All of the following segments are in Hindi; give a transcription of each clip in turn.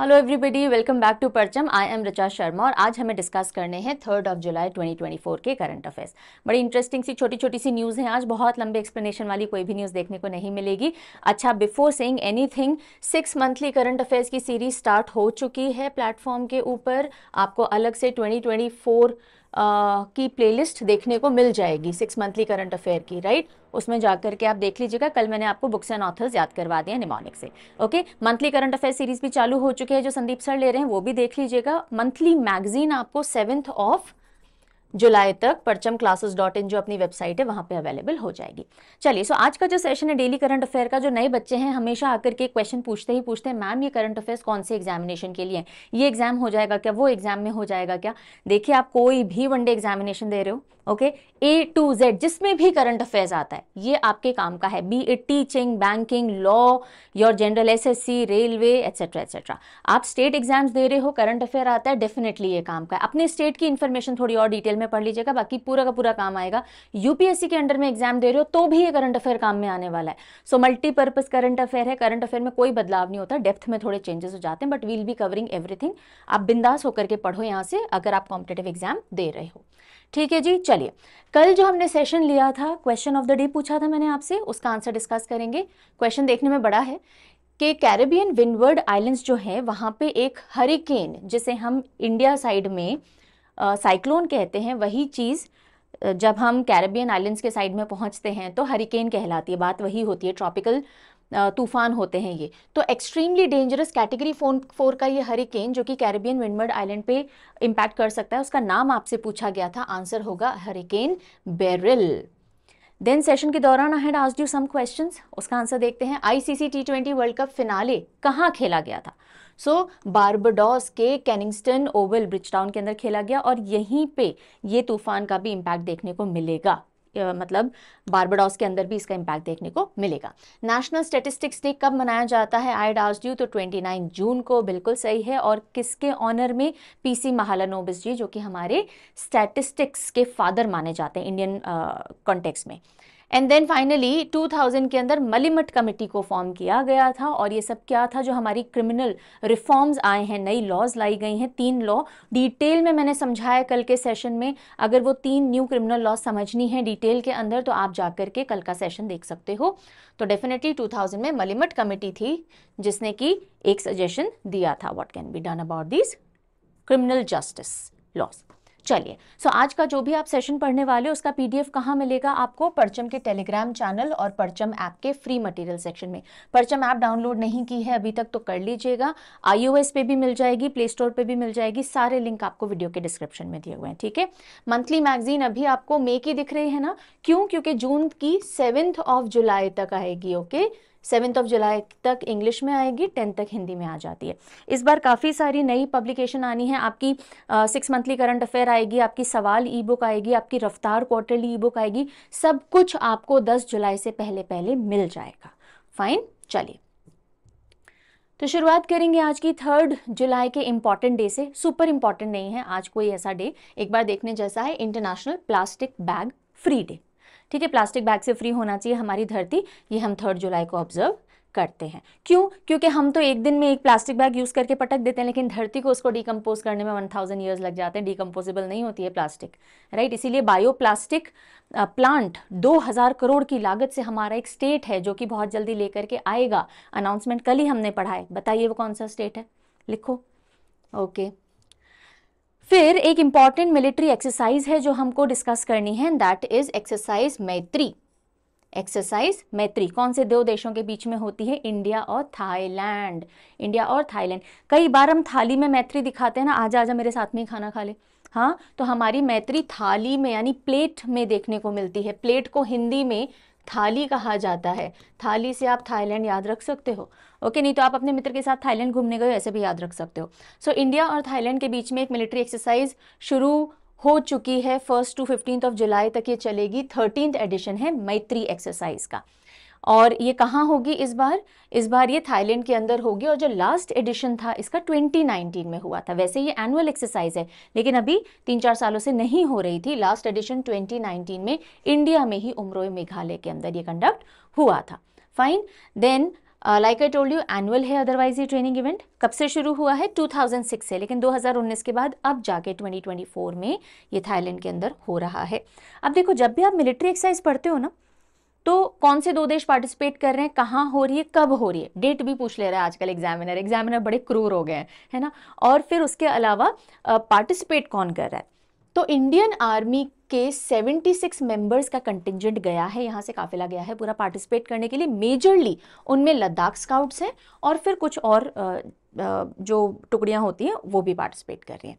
Hello everybody welcome back to Parcham I M रचा शर्मा और आज हमें डिस्कस करने हैं थर्ड ऑफ जुलाई 2024 के करंट अफेयर्स बड़ी इंटरेस्टिंग सी छोटी छोटी सी न्यूज़ हैं आज बहुत लंबे एक्सप्लेनेशन वाली कोई भी न्यूज़ देखने को नहीं मिलेगी अच्छा before saying anything six monthly current affairs की सीरीज स्टार्ट हो चुकी है प्लेटफॉर्म के ऊपर आपको अलग से ट्वेंटी की प्लेलिस्ट देखने को मिल जाएगी सिक्स मंथली करंट अफेयर की राइट उसमें जाकर के आप देख लीजिएगा कल मैंने आपको बुक्स एंड ऑथर्स याद करवा दिए निमोनिक से okay monthly current affair series भी चालू हो चुकी है जो संदीप सर ले रहे हैं वो भी देख लीजिएगा मंथली मैगजीन आपको सेवेंथ ऑफ जुलाई तक परचम क्लासेस डॉट इन जो अपनी वेबसाइट है वहां पे अवेलेबल हो जाएगी चलिए सो आज का जो सेशन है डेली करंट अफेयर का जो नए बच्चे हैं हमेशा आकर के क्वेश्चन पूछते ही पूछते हैं मैम ये करंट अफेयर्स कौन से एग्जामिनेशन के लिए है ये एग्जाम हो जाएगा क्या वो एग्जाम में हो जाएगा क्या देखिए आप कोई भी वनडे एग्जामिनेशन दे रहे हो ओके ए टू जेड जिसमें भी करंट अफेयर्स आता है ये आपके काम का है be a teaching banking law your general SSC railway etcetera etcetera आप स्टेट एग्जाम्स दे रहे हो करंट अफेयर आता है डेफिनेटली ये काम का है अपने स्टेट की इन्फॉर्मेशन थोड़ी और डिटेल में पढ़ लीजिएगा बाकी पूरा का पूरा काम आएगा यूपीएससी के अंडर में एग्जाम दे रहे हो तो भी ये करंट अफेयर काम में आने वाला है सो मल्टीपर्पज करंट अफेयर है करंट अफेयर में कोई बदलाव नहीं होता डेप्थ में थोड़े चेंजेस हो जाते हैं but we'll be covering everything आप बिंदास होकर के पढ़ो यहाँ से अगर आप कॉम्पिटेटिव एग्जाम दे रहे हो ठीक है जी चलिए कल जो हमने सेशन लिया था क्वेश्चन ऑफ द डे पूछा था मैंने आपसे उसका आंसर डिस्कस करेंगे क्वेश्चन देखने में बड़ा है कि कैरेबियन विनवर्ड आइलैंड्स जो है वहाँ पे एक हरिकेन जिसे हम इंडिया साइड में साइक्लोन कहते हैं वही चीज़ जब हम कैरेबियन आइलैंड्स के साइड में पहुंचते हैं तो हरिकेन कहलाती है बात वही होती है ट्रॉपिकल तूफान होते हैं ये तो extremely dangerous category phone four का ये हरिकेन जो कि कैरेबियन विंडमर्ड आइलैंड पे इम्पैक्ट कर सकता है उसका नाम आपसे पूछा गया था आंसर होगा हरिकेन बेरिल देन सेशन के दौरान आई हैड आज यू सम क्वेश्चन उसका आंसर देखते हैं ICC T twenty world cup finale कहाँ खेला गया था सो so, बार्बडॉस के कैनिंगस्टन ओवल ब्रिजटाउन के अंदर खेला गया और यहीं पे ये तूफान का भी इम्पैक्ट देखने को मिलेगा मतलब बारबडॉस के अंदर भी इसका इम्पैक्ट देखने को मिलेगा नेशनल स्टेटिस्टिक्स डे कब मनाया जाता है आई डास्ट यू तो 29 जून को बिल्कुल सही है और किसके ऑनर में पीसी महालनोबिस जी जो कि हमारे स्टैटिस्टिक्स के फादर माने जाते हैं इंडियन कॉन्टेक्स्ट में एंड देन फाइनली 2000 के अंदर मलिमठ कमेटी को फॉर्म किया गया था और ये सब क्या था जो हमारी क्रिमिनल रिफॉर्म्स आए हैं नई लॉज लाई गई हैं तीन लॉ डिटेल में मैंने समझाया कल के सेशन में अगर वो तीन न्यू क्रिमिनल लॉज समझनी है डिटेल के अंदर तो आप जाकर के कल का सेशन देख सकते हो तो डेफिनेटली 2000 में मलिमठ कमेटी थी जिसने कि एक सजेशन दिया था what can be done about this criminal justice laws चलिए सो so, आज का जो भी आप सेशन पढ़ने वाले हो उसका पीडीएफ कहाँ मिलेगा आपको परचम के टेलीग्राम चैनल और परचम ऐप के फ्री मटेरियल सेक्शन में परचम ऐप डाउनलोड नहीं की है अभी तक तो कर लीजिएगा आईओएस पे भी मिल जाएगी प्ले स्टोर पर भी मिल जाएगी सारे लिंक आपको वीडियो के डिस्क्रिप्शन में दिए हुए हैं ठीक है मंथली मैगजीन अभी आपको मे की दिख रही है ना क्यों क्योंकि जून की सेवेंथ ऑफ जुलाई तक आएगी okay okay? Seventh of July तक इंग्लिश में आएगी टेंथ तक हिंदी में आ जाती है इस बार काफ़ी सारी नई पब्लिकेशन आनी है आपकी सिक्स मंथली करंट अफेयर आएगी आपकी सवाल ई बुक आएगी आपकी रफ्तार क्वार्टरली ई बुक आएगी सब कुछ आपको दस जुलाई से पहले पहले मिल जाएगा फाइन चलिए तो शुरुआत करेंगे आज की थर्ड जुलाई के इम्पॉर्टेंट डे से सुपर इम्पॉर्टेंट नहीं है आज कोई ऐसा डे एक बार देखने जैसा है international plastic bag free day ठीक है प्लास्टिक बैग से फ्री होना चाहिए हमारी धरती ये हम थर्ड जुलाई को ऑब्जर्व करते हैं क्यों क्योंकि हम तो एक दिन में एक प्लास्टिक बैग यूज़ करके पटक देते हैं लेकिन धरती को उसको डिकम्पोज करने में वन थाउजेंड ईयर्स लग जाते हैं डिकम्पोजेबल नहीं होती है प्लास्टिक राइट इसीलिए बायो प्लास्टिक प्लांट दो हज़ार करोड़ की लागत से हमारा एक स्टेट है जो कि बहुत जल्दी लेकर के आएगा अनाउंसमेंट कल ही हमने पढ़ा है बताइए वो कौन सा स्टेट है लिखो ओके okay. फिर एक इम्पॉर्टेंट मिलिट्री एक्सरसाइज है जो हमको डिस्कस करनी है that is exercise Maitri exercise Maitri कौन से दो देशों के बीच में होती है इंडिया और थाईलैंड इंडिया और थाईलैंड कई बार हम थाली में मैत्री दिखाते हैं ना आजा आजा मेरे साथ में ही खाना खा ले हाँ तो हमारी मैत्री थाली में यानी प्लेट में देखने को मिलती है प्लेट को हिंदी में थाली कहा जाता है थाली से आप थाईलैंड याद रख सकते हो ओके नहीं तो आप अपने मित्र के साथ थाईलैंड घूमने गए ऐसे भी याद रख सकते हो सो so, इंडिया और थाईलैंड के बीच में एक मिलिट्री एक्सरसाइज शुरू हो चुकी है first to fifteenth of July तक ये चलेगी थर्टींथ एडिशन है मैत्री एक्सरसाइज का और ये कहाँ होगी इस बार इस बार ये थाईलैंड के अंदर होगी और जो लास्ट एडिशन था इसका 2019 में हुआ था वैसे ये एनुअल एक्सरसाइज है लेकिन अभी तीन चार सालों से नहीं हो रही थी लास्ट एडिशन 2019 में इंडिया में ही उमरोय मेघालय के अंदर ये कंडक्ट हुआ था fine then like I told you annual है अदरवाइज ये ट्रेनिंग इवेंट कब से शुरू हुआ है 2006 से लेकिन 2019 के बाद अब जाके 2024 में ये थाईलैंड के अंदर हो रहा है अब देखो जब भी आप मिलिट्री एक्सरसाइज पढ़ते हो ना तो कौन से दो देश पार्टिसिपेट कर रहे हैं कहाँ हो रही है कब हो रही है डेट भी पूछ ले रहा है आजकल एग्जामिनर एग्जामिनर बड़े क्रूर हो गए हैं है ना और फिर उसके अलावा पार्टिसिपेट कौन कर रहा है तो इंडियन आर्मी के 76 मेंबर्स का कंटिजेंट गया है यहाँ से काफिला गया है पूरा पार्टिसिपेट करने के लिए मेजरली उनमें लद्दाख स्काउट्स हैं और फिर कुछ और जो टुकड़ियाँ होती हैं वो भी पार्टिसिपेट कर रही हैं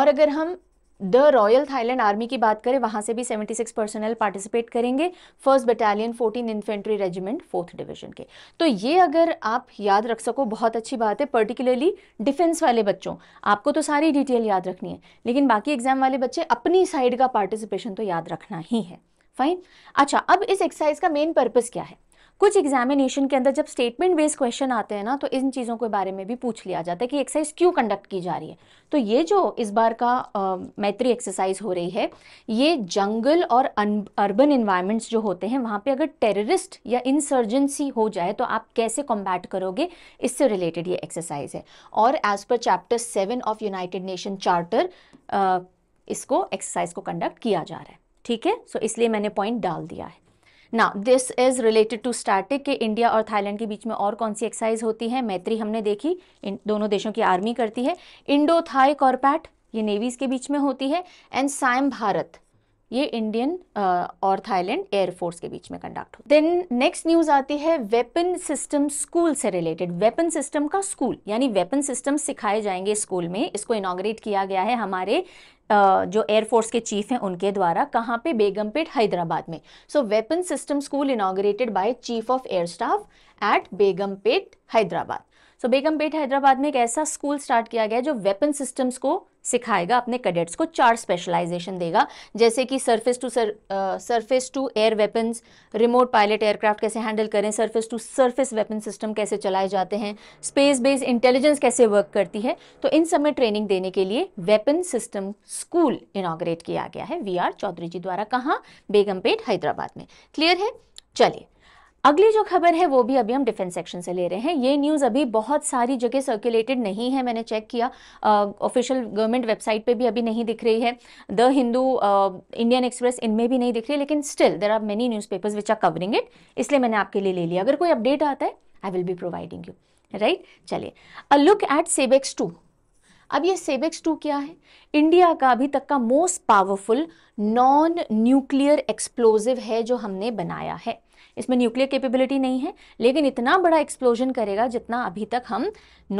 और अगर हम द रॉयल थाईलैंड आर्मी की बात करें वहाँ से भी 76 पर्सनल पार्टिसिपेट करेंगे first battalion 14 infantry regiment fourth division के तो ये अगर आप याद रख सको बहुत अच्छी बात है पर्टिकुलरली डिफेंस वाले बच्चों आपको तो सारी डिटेल याद रखनी है लेकिन बाकी एग्जाम वाले बच्चे अपनी साइड का पार्टिसिपेशन तो याद रखना ही है फाइन अच्छा अब इस एक्सरसाइज का मेन पर्पज़ क्या है कुछ एग्जामिनेशन के अंदर जब स्टेटमेंट बेस्ड क्वेश्चन आते हैं ना तो इन चीज़ों के बारे में भी पूछ लिया जाता है कि एक्सरसाइज क्यों कंडक्ट की जा रही है तो ये जो इस बार का मैत्री एक्सरसाइज हो रही है ये जंगल और अर्बन इन्वायरमेंट्स जो होते हैं वहाँ पे अगर टेररिस्ट या इंसर्जेंसी हो जाए तो आप कैसे कॉम्बैट करोगे इससे रिलेटेड ये एक्सरसाइज है और as per chapter seven of United Nation charter इसको एक्सरसाइज को कंडक्ट किया जा रहा है ठीक है सो इसलिए मैंने पॉइंट डाल दिया है ना this is related to static के इंडिया और थाईलैंड के बीच में और कौन सी एक्सरसाइज होती है मैत्री हमने देखी इन दोनों देशों की आर्मी करती है इंडो थाई कॉरपैट ये नेवीज के बीच में होती है एंड साइम भारत ये इंडियन uh, और थाईलैंड एयरफोर्स के बीच में कंडक्ट हो देन नेक्स्ट न्यूज आती है वेपन सिस्टम स्कूल से रिलेटेड वेपन सिस्टम का स्कूल यानी वेपन सिस्टम सिखाए जाएंगे स्कूल में इसको इनाग्रेट किया गया है हमारे Uh, जो एयरफोर्स के चीफ हैं उनके द्वारा कहाँ पे बेगमपेट हैदराबाद में so weapon system school inaugurated by chief of air staff at Begumpet Hyderabad so Begumpet Hyderabad में एक ऐसा स्कूल स्टार्ट किया गया जो वेपन सिस्टम्स को सिखाएगा अपने कैडेट्स को चार स्पेशलाइजेशन देगा जैसे कि surface to sur surface to air weapons remote pilot aircraft कैसे हैंडल करें surface to surface weapon system कैसे चलाए जाते हैं स्पेस बेस्ड इंटेलिजेंस कैसे वर्क करती है तो इन सब में ट्रेनिंग देने के लिए वेपन सिस्टम स्कूल इनाग्रेट किया गया है वी आर चौधरी जी द्वारा कहाँ बेगमपेट हैदराबाद में क्लियर है चलिए अगली जो खबर है वो भी अभी हम डिफेंस सेक्शन से ले रहे हैं ये न्यूज़ अभी बहुत सारी जगह सर्कुलेटेड नहीं है मैंने चेक किया ऑफिशियल गवर्नमेंट वेबसाइट पे भी अभी नहीं दिख रही है द हिंदू इंडियन एक्सप्रेस इनमें भी नहीं दिख रही है लेकिन still there are many newspapers which are covering it इसलिए मैंने आपके लिए ले लिया अगर कोई अपडेट आता है I will be providing you right चलिए a look at SEBEX two अब ये सेबेक्स टू क्या है इंडिया का अभी तक का most powerful non nuclear explosive है जो हमने बनाया है इसमें न्यूक्लियर कैपेबिलिटी नहीं है लेकिन इतना बड़ा एक्सप्लोजन करेगा जितना अभी तक हम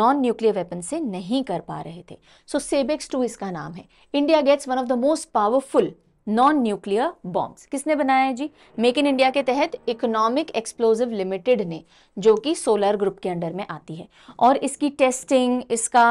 नॉन न्यूक्लियर वेपन से नहीं कर पा रहे थे सो सेबेक्स टू इसका नाम है India gets one of the most powerful non nuclear bombs किसने बनाया है जी मेक इन इंडिया के तहत इकोनॉमिक एक्सप्लोजिव लिमिटेड ने जो कि सोलर ग्रुप के अंडर में आती है और इसकी टेस्टिंग इसका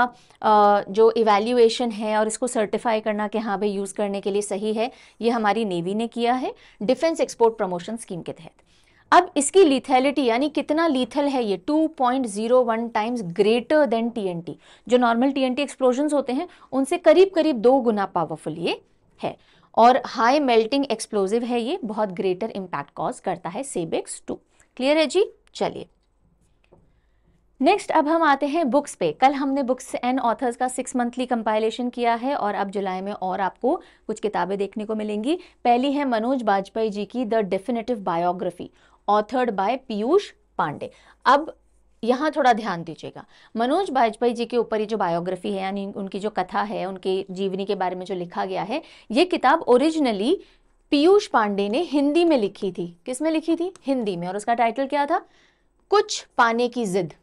जो इवेल्यूएशन है और इसको सर्टिफाई करना कि हाँ भाई यूज़ करने के लिए सही है ये हमारी नेवी ने किया है डिफेंस एक्सपोर्ट प्रमोशन स्कीम के तहत अब इसकी लिथेलिटी यानी कितना लीथल है ये 2.01 टाइम्स ग्रेटर देन टीएनटी जो नॉर्मल टीएनटी एन होते हैं उनसे करीब करीब दो गुना पावरफुल ये है और हाई मेल्टिंग एक्सप्लोजिव है ये बहुत ग्रेटर इंपैक्ट कॉज करता है सेबेक्स टू क्लियर है जी चलिए नेक्स्ट अब हम आते हैं बुक्स पे कल हमने बुक्स एंड ऑथर्स का सिक्स मंथली कंपाइलेशन किया है और अब जुलाई में और आपको कुछ किताबें देखने को मिलेंगी पहली है मनोज बाजपेयी जी की the definitive biography authored by Piyush Pandey अब यहाँ थोड़ा ध्यान दीजिएगा मनोज बाजपेयी जी के ऊपर ये जो बायोग्राफी है यानी उनकी जो कथा है उनके जीवनी के बारे में जो लिखा गया है ये किताब ओरिजिनली पीयूष पांडे ने हिंदी में लिखी थी किस में लिखी थी हिंदी में और उसका टाइटल क्या था कुछ पाने की जिद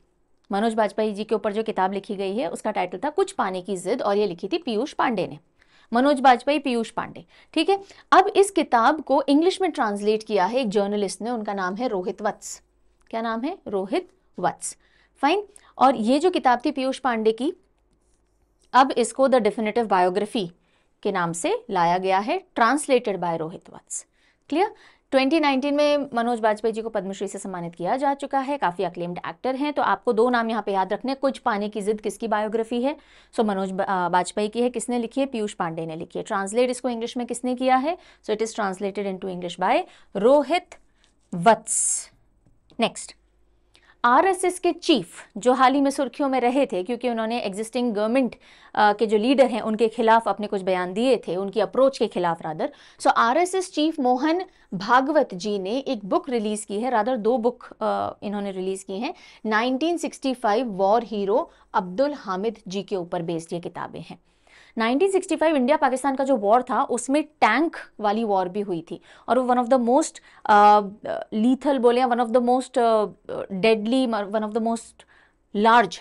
मनोज बाजपेयी जी के ऊपर जो किताब लिखी गई है उसका टाइटल था कुछ पाने की जिद और ये लिखी थी पीयूष पांडे ने मनोज बाजपेयी पीयूष पांडे ठीक है अब इस किताब को इंग्लिश में ट्रांसलेट किया है एक जर्नलिस्ट ने उनका नाम है रोहित वत्स क्या नाम है रोहित वत्स फाइन और ये जो किताब थी पीयूष पांडे की अब इसको द डेफिनेटिव बायोग्राफी के नाम से लाया गया है translated by Rohit Vats clear 2019 में मनोज वाजपेयी जी को पद्मश्री से सम्मानित किया जा चुका है काफ़ी अक्लेम्ड एक्टर हैं तो आपको दो नाम यहाँ पे याद रखने कुछ पाने की जिद किसकी बायोग्राफी है सो so, मनोज वाजपेयी की है किसने लिखी है पीयूष पांडे ने लिखी है ट्रांसलेट इसको इंग्लिश में किसने किया है so it is translated in English by Rohit Vats next RSS के चीफ जो हाल ही में सुर्खियों में रहे थे क्योंकि उन्होंने एग्जिस्टिंग गवर्नमेंट के जो लीडर हैं उनके खिलाफ अपने कुछ बयान दिए थे उनकी अप्रोच के खिलाफ rather so RSS chief Mohan Bhagwat ji ने एक बुक रिलीज की है रादर दो बुक इन्होंने रिलीज की हैं 1965 वॉर हीरो अब्दुल हामिद जी के ऊपर बेस्ड ये किताबें हैं 1965 इंडिया पाकिस्तान का जो वॉर था उसमें टैंक वाली वॉर भी हुई थी और वो one of the most lethal बोले one of the most deadly one of the most large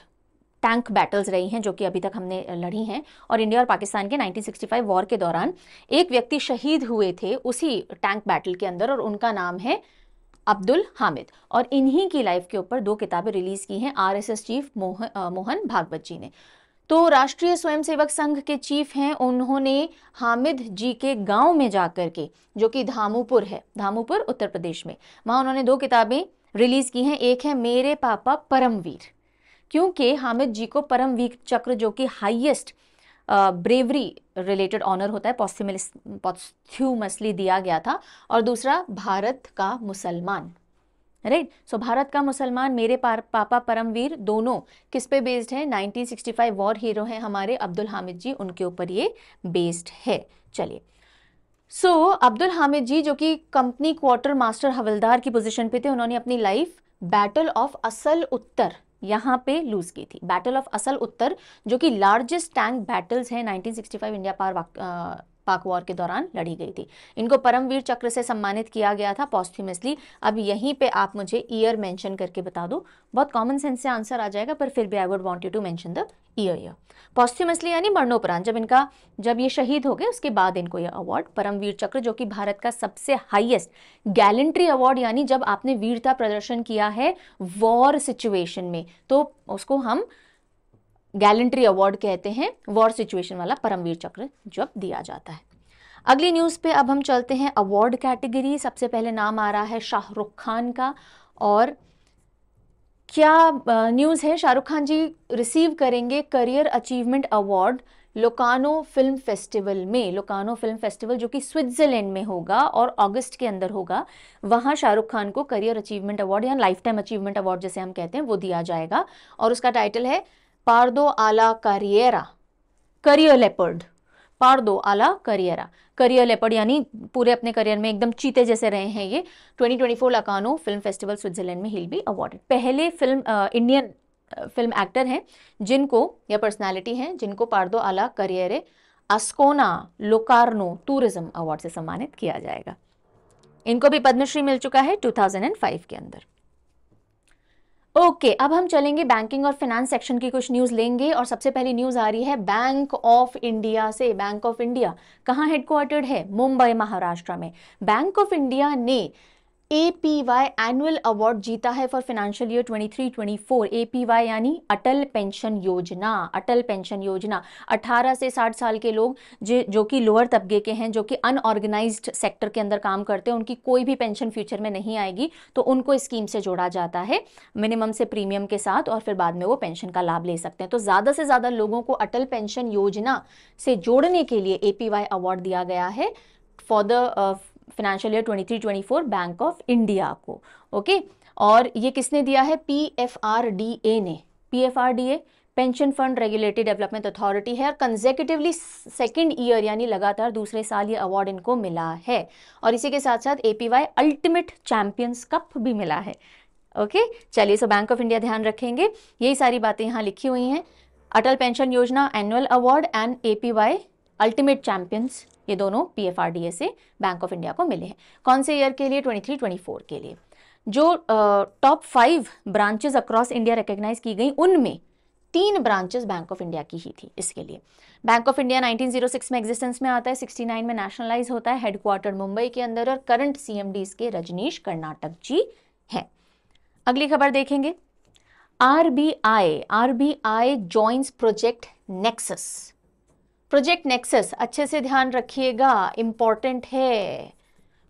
tank battles रही हैं जो कि अभी तक हमने uh, लड़ी हैं और इंडिया और पाकिस्तान के 1965 वॉर के दौरान एक व्यक्ति शहीद हुए थे उसी टैंक बैटल के अंदर और उनका नाम है अब्दुल हामिद और इन्हीं की लाइफ के ऊपर दो किताबें रिलीज़ की हैं RSS chief Mohan uh, Mohan Bhagwat ji ने तो राष्ट्रीय स्वयंसेवक संघ के चीफ हैं उन्होंने हामिद जी के गांव में जाकर के जो कि धामूपुर है धामूपुर उत्तर प्रदेश में वहाँ उन्होंने दो किताबें रिलीज की हैं एक है मेरे पापा परमवीर क्योंकि हामिद जी को परमवीर चक्र जो कि हाईएस्ट ब्रेवरी रिलेटेड ऑनर होता है पॉस्थ्यूमसली दिया गया था और दूसरा भारत का मुसलमान राइट सो भारत का मुसलमान मेरे पापा परमवीर दोनों किस पे बेस्ड है 1965 वॉर हीरो हैं हमारे अब्दुल हामिद जी उनके ऊपर ये बेस्ड है चलिए सो so, अब्दुल हामिद जी जो कि कंपनी क्वार्टर मास्टर हवलदार की पोजीशन पे थे उन्होंने अपनी लाइफ बैटल ऑफ असल उत्तर यहाँ पे लूज की थी बैटल ऑफ असल उत्तर जो कि लार्जेस्ट टैंक बैटल्स हैं 1965 इंडिया पार पाक वॉर के दौरान लड़ी गई थी इनको परमवीर चक्र से सम्मानित किया गया था पॉस्ट्यूमसली अब यहीं पे आप मुझे ईयर मेंशन करके बता दो बहुत कॉमन सेंस से आंसर आ जाएगा पर फिर भी I would want you to mention the year year posthumously यानी मरणोपरांत जब इनका जब ये शहीद हो गए उसके बाद इनको यह अवार्ड परमवीर चक्र जो कि भारत का सबसे हाइएस्ट गैलेंट्री अवार्ड यानी जब आपने वीरता प्रदर्शन किया है वॉर सिचुएशन में तो उसको हम गैलेंट्री अवार्ड कहते हैं वॉर सिचुएशन वाला परमवीर चक्र जब दिया जाता है अगली न्यूज़ पे अब हम चलते हैं अवार्ड कैटेगरी सबसे पहले नाम आ रहा है शाहरुख खान का और क्या न्यूज़ है शाहरुख खान जी रिसीव करेंगे career achievement award Locarno film festival में लोकानो फिल्म फेस्टिवल जो कि स्विट्ज़रलैंड में होगा और अगस्त के अंदर होगा वहाँ शाहरुख खान को करियर अचीवमेंट अवार्ड या लाइफ टाइम अचीवमेंट अवार्ड जैसे हम कहते हैं वो दिया जाएगा और उसका टाइटल है पार्दो आला करियरा करियर लेपर्ड पार्दो आला करियरा करियर लेपर्ड यानी पूरे अपने करियर में एकदम चीते जैसे रहे हैं ये 2024 लाकानो फिल्म फेस्टिवल स्विट्जरलैंड में हिल बी अवार्डेड पहले फिल्म आ, इंडियन फिल्म एक्टर हैं जिनको या पर्सनालिटी हैं जिनको Pardo alla Carriera Ascona Locarno tourism award से सम्मानित किया जाएगा इनको भी पद्मश्री मिल चुका है 2005 के अंदर ओके okay, अब हम चलेंगे बैंकिंग और फाइनेंस सेक्शन की कुछ न्यूज लेंगे और सबसे पहली न्यूज आ रही है बैंक ऑफ इंडिया से बैंक ऑफ इंडिया कहाँ हेडक्वार्टर्ड है मुंबई महाराष्ट्र में बैंक ऑफ इंडिया ने A P Y annual award जीता है for financial year 23-24 A P Y यानी अटल पेंशन योजना अटल पेंशन योजना 18 से 60 साल के लोग जो जो कि लोअर तबके के हैं जो कि अनऑर्गेनाइज सेक्टर के अंदर काम करते हैं उनकी कोई भी पेंशन फ्यूचर में नहीं आएगी तो उनको स्कीम से जोड़ा जाता है मिनिमम से प्रीमियम के साथ और फिर बाद में वो पेंशन का लाभ ले सकते हैं तो ज़्यादा से ज़्यादा लोगों को अटल पेंशन योजना से जोड़ने के लिए ए पी वाई अवार्ड दिया गया है for the financial year 23-24 Bank of India को ओके और ये किसने दिया है पी ने P pension fund regulatory development authority है और कंजेकेटिवली सेकेंड ईयर यानी लगातार दूसरे साल ये अवार्ड इनको मिला है और इसी के साथ साथ ए अल्टीमेट चैंपियंस कप भी मिला है ओके चलिए सो बैंक ऑफ इंडिया ध्यान रखेंगे यही सारी बातें यहाँ लिखी हुई हैं Atal pension Yojana annual award and a ultimate champions ये दोनों पी से बैंक ऑफ इंडिया को मिले हैं कौन से ईयर के लिए ट्वेंटी थ्री के लिए जो top five branches across India recognise की गई उनमें तीन ब्रांचेस बैंक ऑफ इंडिया की ही थी इसके लिए बैंक ऑफ इंडिया 1906 में एग्जिस्टेंस में आता है 69 में नेशनलाइज होता है हेडक्वार्टर मुंबई के अंदर और करंट सीएमडी इसके रजनीश कर्नाटक जी हैं अगली खबर देखेंगे RBI RBI joins project Nexus project Nexus अच्छे से ध्यान रखिएगा इंपॉर्टेंट है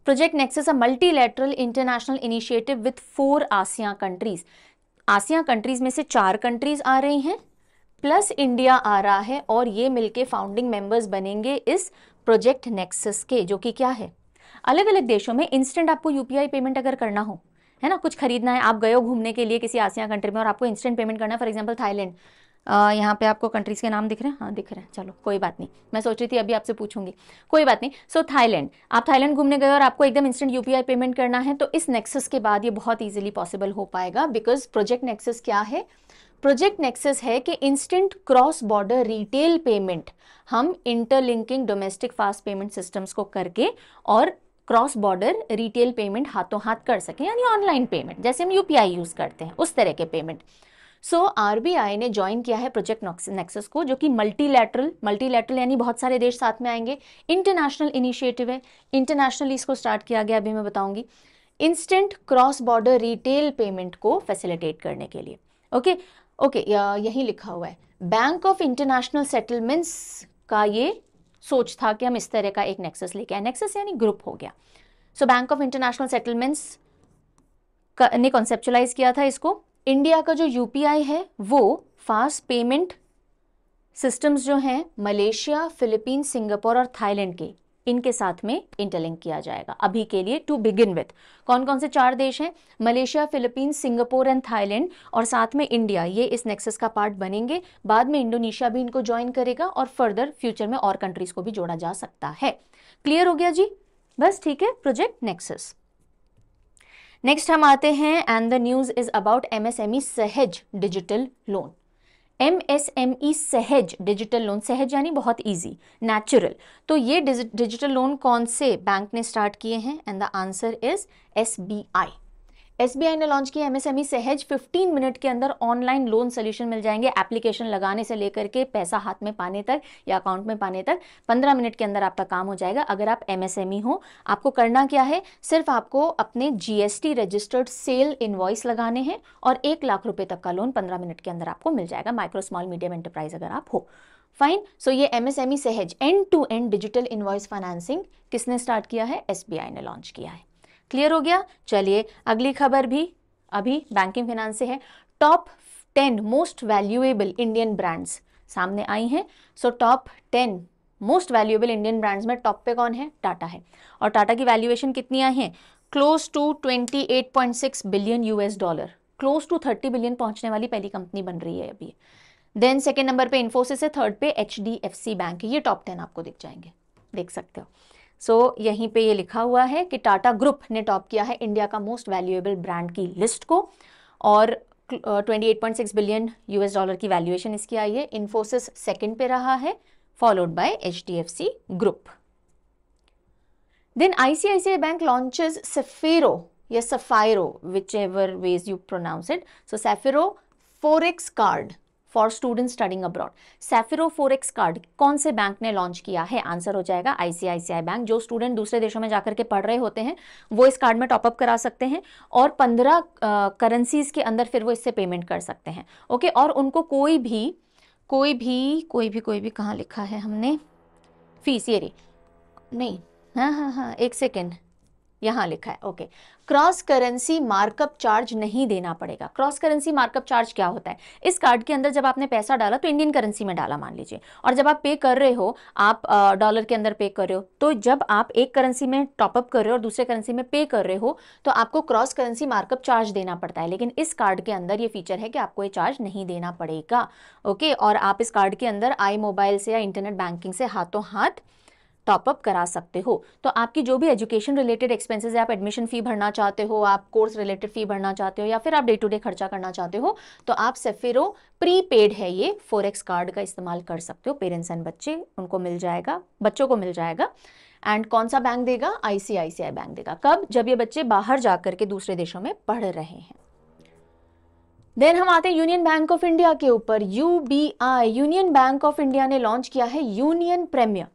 project Nexus a multilateral international initiative with four Asia countries Asia countries में से चार कंट्रीज आ रही हैं प्लस इंडिया आ रहा है और ये मिलके फाउंडिंग मेंबर्स बनेंगे इस प्रोजेक्ट नेक्सस के जो कि क्या है अलग अलग देशों में इंस्टेंट आपको यूपीआई पेमेंट अगर करना हो है ना कुछ खरीदना है आप गए हो घूमने के लिए किसी आसिया कंट्री में और आपको इंस्टेंट पेमेंट करना है फॉर एग्जाम्पल थाईलैंड यहाँ पे आपको कंट्रीज़ के नाम दिख रहे हैं हाँ दिख रहे हैं चलो कोई बात नहीं मैं सोच रही थी अभी आपसे पूछूंगी कोई बात नहीं सो so, थाईलैंड आप थाईलैंड घूमने गए और आपको एकदम इंस्टेंट यूपीआई पेमेंट करना है तो इस नेक्सस के बाद ये बहुत ईजिली पॉसिबल हो पाएगा बिकॉज प्रोजेक्ट नेक्सस क्या है प्रोजेक्ट नेक्सस है कि instant cross border retail payment हम interlinking domestic fast payment systems को करके और क्रॉस बॉर्डर रिटेल पेमेंट हाथों हाथ कर सकें यानी ऑनलाइन पेमेंट जैसे हम यूपीआई यूज़ करते हैं उस तरह के पेमेंट सो so, आरबीआई ने ज्वाइन किया है प्रोजेक्ट नेक्सस को जो कि मल्टीलैटरल मल्टीलैटरल यानी बहुत सारे देश साथ में आएंगे इंटरनेशनल इनिशिएटिव है इंटरनेशनली इसको स्टार्ट किया गया अभी मैं बताऊंगी instant cross border retail payment को फैसिलिटेट करने के लिए ओके ओके यही लिखा हुआ है बैंक ऑफ इंटरनेशनल सेटलमेंट्स का ये सोच था कि हम इस तरह का एक नेक्सस लेके आए नेक्सस यानी ग्रुप हो गया so Bank of International Settlements ने कॉन्सेप्चुलाइज किया था इसको इंडिया का जो यूपीआई है वो फास्ट पेमेंट सिस्टम्स जो हैं मलेशिया फिलीपीन सिंगापुर और थाईलैंड के इनके साथ में इंटरलिंक किया जाएगा अभी के लिए टू बिगिन विथ कौन कौन से चार देश हैं Malaysia Philippine Singapore and Thailand और साथ में इंडिया ये इस नेक्सस का पार्ट बनेंगे बाद में इंडोनेशिया भी इनको ज्वाइन करेगा और फर्दर फ्यूचर में और कंट्रीज को भी जोड़ा जा सकता है क्लियर हो गया जी बस ठीक है प्रोजेक्ट नेक्सस नेक्स्ट हम आते हैं and the news is about MSME Sahaj digital loan M S M E Sahaj digital loan सहज यानी बहुत इजी नेचुरल तो ये डिजिटल लोन कौन से बैंक ने स्टार्ट किए हैं and the answer is S B I S ने लॉन्च किया एमएसएमई सहज 15 मिनट के अंदर ऑनलाइन लोन सोल्यूशन मिल जाएंगे एप्लीकेशन लगाने से लेकर के पैसा हाथ में पाने तक या अकाउंट में पाने तक 15 मिनट के अंदर आपका काम हो जाएगा अगर आप एमएसएमई हो आपको करना क्या है सिर्फ आपको अपने जीएसटी रजिस्टर्ड सेल इन्वॉइस लगाने हैं और एक लाख रुपये तक का लोन पंद्रह मिनट के अंदर आपको मिल जाएगा माइक्रो स्मॉल मीडियम एंटरप्राइज अगर आप हो फाइन सो so, ये MSME Sahaj end to end digital invoice financing किसने स्टार्ट किया है एसबीआई ने लॉन्च किया है क्लियर हो गया चलिए अगली खबर भी अभी बैंकिंग फाइनेंस से है top ten most valuable Indian brands सामने आई हैं so top ten most valuable Indian brands में टॉप पे कौन है टाटा है और टाटा की वैल्यूएशन कितनी आई है close to 28.6 billion US dollar close to 30 billion पहुंचने वाली पहली कंपनी बन रही है अभी देन सेकेंड नंबर पे इन्फोसिस है थर्ड पे एच बैंक है ये टॉप टेन आपको दिख जाएंगे देख सकते हो सो so, यहीं पे ये लिखा हुआ है कि टाटा ग्रुप ने टॉप किया है इंडिया का मोस्ट वैल्यूएबल ब्रांड की लिस्ट को और 28.6 बिलियन यूएस डॉलर की वैल्यूएशन इसकी आई है इन्फोसिस सेकंड पे रहा है followed by H group then ICICI bank launches Sapphiro or Sapphairo whichever ways you pronounce it so Sapphiro forex card for student studying abroad Sapphiro forex card कौन से बैंक ने लॉन्च किया है आंसर हो जाएगा आईसीआईसीआई बैंक जो स्टूडेंट दूसरे देशों में जाकर के पढ़ रहे होते हैं वो इस कार्ड में टॉपअप करा सकते हैं और पंद्रह करेंसीज के अंदर फिर वो इससे पेमेंट कर सकते हैं ओके और उनको कोई भी कोई भी कोई भी कोई भी कहाँ लिखा है हमने फीस ये नहीं हाँ हाँ हाँ एक सेकेंड यहां लिखा है okay cross currency markup charge नहीं देना पड़ेगा क्रॉस करेंसी मार्कअप चार्ज क्या होता है इस कार्ड के अंदर जब आपने पैसा डाला तो इंडियन करेंसी में डाला मान लीजिए और जब आप पे कर रहे हो आप डॉलर के अंदर पे कर रहे हो तो जब आप एक करेंसी में टॉपअप कर रहे हो और दूसरे करेंसी में पे कर रहे हो तो आपको क्रॉस करेंसी मार्कअप चार्ज देना पड़ता है लेकिन इस कार्ड के अंदर ये फीचर है कि आपको ये चार्ज नहीं देना पड़ेगा ओके और आप इस कार्ड के अंदर आई मोबाइल से या इंटरनेट बैंकिंग से हाथों हाथ टॉपअप करा सकते हो तो आपकी जो भी एजुकेशन रिलेटेड एक्सपेंसेस है आप एडमिशन फ़ी भरना चाहते हो आप कोर्स रिलेटेड फ़ी भरना चाहते हो या फिर आप डे टू डे खर्चा करना चाहते हो तो आप सेफेरो प्रीपेड है ये फोरेक्स कार्ड का इस्तेमाल कर सकते हो पेरेंट्स एंड बच्चे उनको मिल जाएगा बच्चों को मिल जाएगा एंड कौन सा बैंक देगा आईसीआईसीआई बैंक देगा कब जब ये बच्चे बाहर जा के दूसरे देशों में पढ़ रहे हैं देन हम आते हैं यूनियन बैंक ऑफ इंडिया के ऊपर U B I Union Bank of India ने लॉन्च किया है यूनियन प्रीमियर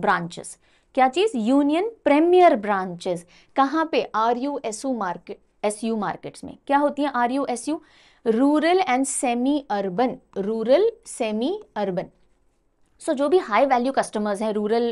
ब्रांचेस क्या चीज यूनियन प्रीमियर ब्रांचेस कहाँ पे R U S U market S U markets में क्या होती है R U S U rural and semi urban rural semi urban so so, जो भी हाई वैल्यू कस्टमर्स हैं रूरल